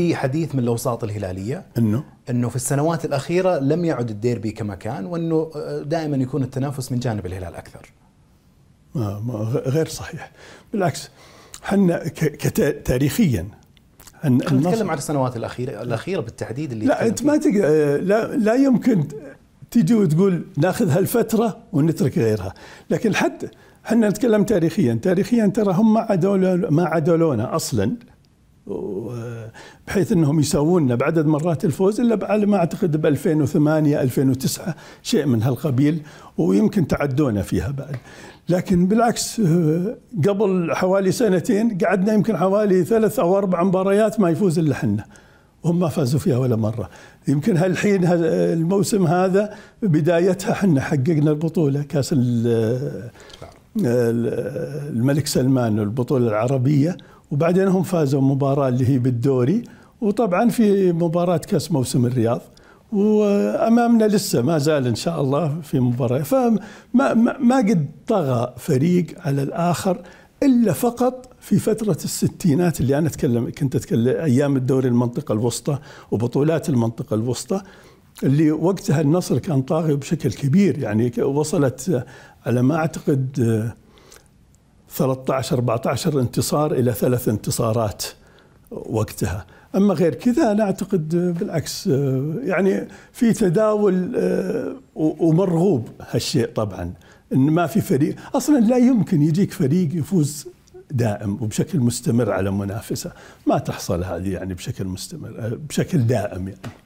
في حديث من الاوساط الهلاليه انه انه في السنوات الاخيره لم يعد الديربي كما كان وانه آه، دائما يكون التنافس من جانب الهلال اكثر. آه، ما غير صحيح بالعكس احنا تاريخيا نتكلم عن السنوات الاخيره الاخيره بالتحديد اللي لا انت ما تق... لا لا يمكن تجي وتقول ناخذ هالفتره ونترك غيرها لكن حتى احنا نتكلم تاريخيا تاريخيا ترى هم ما عدولونا اصلا بحيث انهم يساووننا بعدد مرات الفوز الا على ما اعتقد ب 2008 2009 شيء من هالقبيل ويمكن تعدونا فيها بعد لكن بالعكس قبل حوالي سنتين قعدنا يمكن حوالي ثلاث او اربع مباريات ما يفوز الا احنا وهم ما فازوا فيها ولا مره يمكن هالحين الموسم هذا بدايتها احنا حققنا البطوله كاس نعم. الملك سلمان البطوله العربيه وبعدين هم فازوا مباراة اللي هي بالدوري وطبعا في مباراة كأس موسم الرياض وامامنا لسه ما زال ان شاء الله في مباراه فما ما, ما قد طغى فريق على الاخر الا فقط في فتره الستينات اللي انا اتكلم كنت اتكلم ايام الدوري المنطقه الوسطى وبطولات المنطقه الوسطى اللي وقتها النصر كان طاغي بشكل كبير يعني وصلت على ما اعتقد 13 14 انتصار الى ثلاث انتصارات وقتها اما غير كذا انا اعتقد بالعكس يعني في تداول آه، ومرغوب هالشيء طبعا ان ما في فريق اصلا لا يمكن يجيك فريق يفوز دائم وبشكل مستمر على منافسه ما تحصل هذه يعني بشكل مستمر آه، بشكل دائم يعني